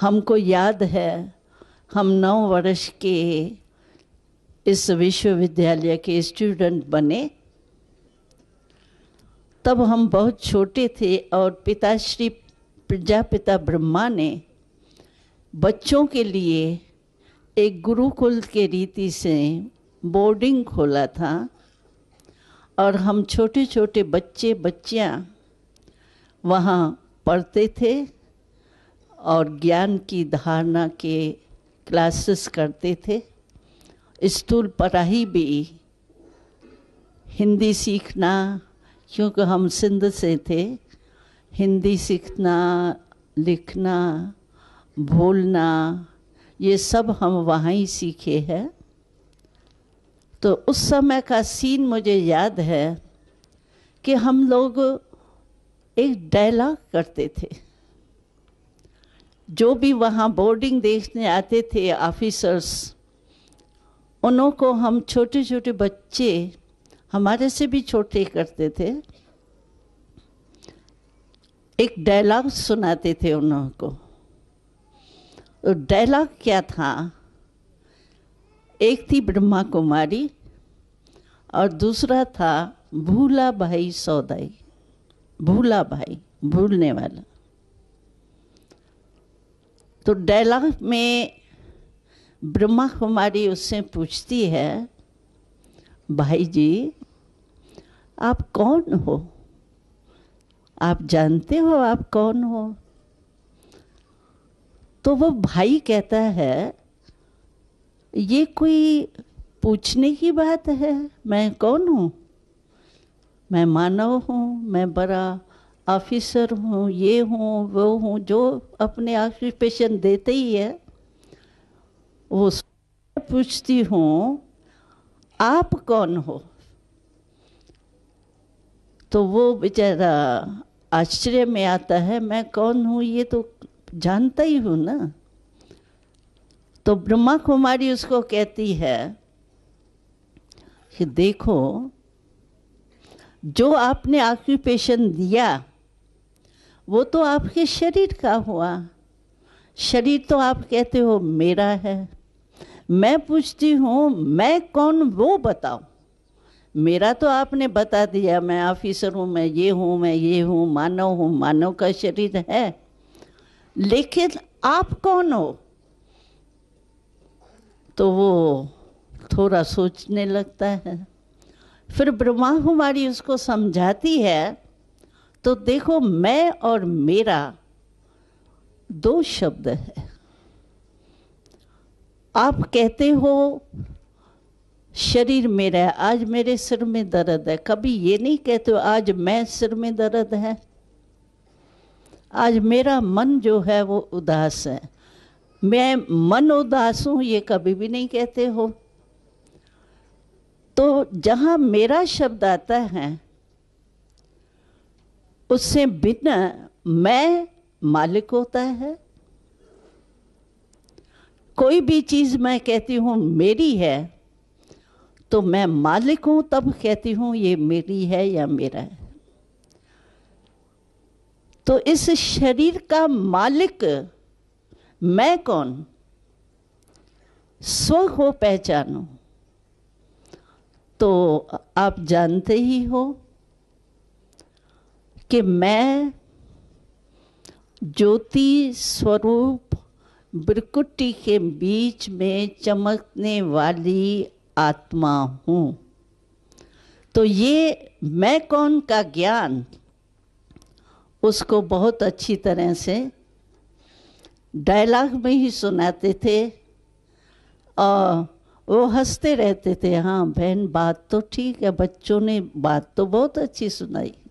हमको याद है हम नौ वर्ष के इस विश्वविद्यालय के स्टूडेंट बने तब हम बहुत छोटे थे और पिताश्री प्रजापिता ब्रह्मा ने बच्चों के लिए एक गुरुकुल के रीति से बोर्डिंग खोला था और हम छोटे छोटे बच्चे बच्चियाँ वहाँ पढ़ते थे और ज्ञान की धारणा के क्लासेस करते थे स्थूल पढ़ाई भी हिंदी सीखना क्योंकि हम सिंध से थे हिंदी सीखना लिखना बोलना ये सब हम वहाँ ही सीखे हैं तो उस समय का सीन मुझे याद है कि हम लोग एक डायलॉग करते थे जो भी वहाँ बोर्डिंग देखने आते थे ऑफिसर्स उनको को हम छोटे छोटे बच्चे हमारे से भी छोटे करते थे एक डायलॉग सुनाते थे उन्हों को डायलॉग क्या था एक थी ब्रह्मा कुमारी और दूसरा था भूला भाई सौदाई भूला भाई भूलने वाला तो डायलॉग में ब्रह्मा कुमारी उससे पूछती है भाई जी आप कौन हो आप जानते हो आप कौन हो तो वो भाई कहता है ये कोई पूछने की बात है मैं कौन हूँ मैं मानव हूँ मैं बड़ा ऑफिसर हूँ ये हूँ वो हूँ जो अपने ऑक्यूपेशन देते ही है वो पूछती हूँ आप कौन हो तो वो बेचारा आश्चर्य में आता है मैं कौन हूँ ये तो जानता ही हूँ ना तो ब्रह्मा कुमारी उसको कहती है कि देखो जो आपने ऑक्यूपेशन दिया वो तो आपके शरीर का हुआ शरीर तो आप कहते हो मेरा है मैं पूछती हूँ मैं कौन वो बताओ मेरा तो आपने बता दिया मैं ऑफिसर हूँ मैं ये हूँ मैं ये हूँ मानव हूँ मानव का शरीर है लेकिन आप कौन हो तो वो थोड़ा सोचने लगता है फिर ब्रह्मा कुमारी उसको समझाती है तो देखो मैं और मेरा दो शब्द है आप कहते हो शरीर मेरा है आज मेरे सिर में दर्द है कभी ये नहीं कहते हो आज मैं सिर में दर्द है आज मेरा मन जो है वो उदास है मैं मन उदास हूँ ये कभी भी नहीं कहते हो तो जहाँ मेरा शब्द आता है उससे बिना मैं मालिक होता है कोई भी चीज़ मैं कहती हूं मेरी है तो मैं मालिक हूं तब कहती हूं ये मेरी है या मेरा है तो इस शरीर का मालिक मैं कौन स्व को पहचानो तो आप जानते ही हो कि मैं ज्योति स्वरूप ब्रिकुटी के बीच में चमकने वाली आत्मा हूँ तो ये मैं कौन का ज्ञान उसको बहुत अच्छी तरह से डायलॉग में ही सुनाते थे और वो हंसते रहते थे हाँ बहन बात तो ठीक है बच्चों ने बात तो बहुत अच्छी सुनाई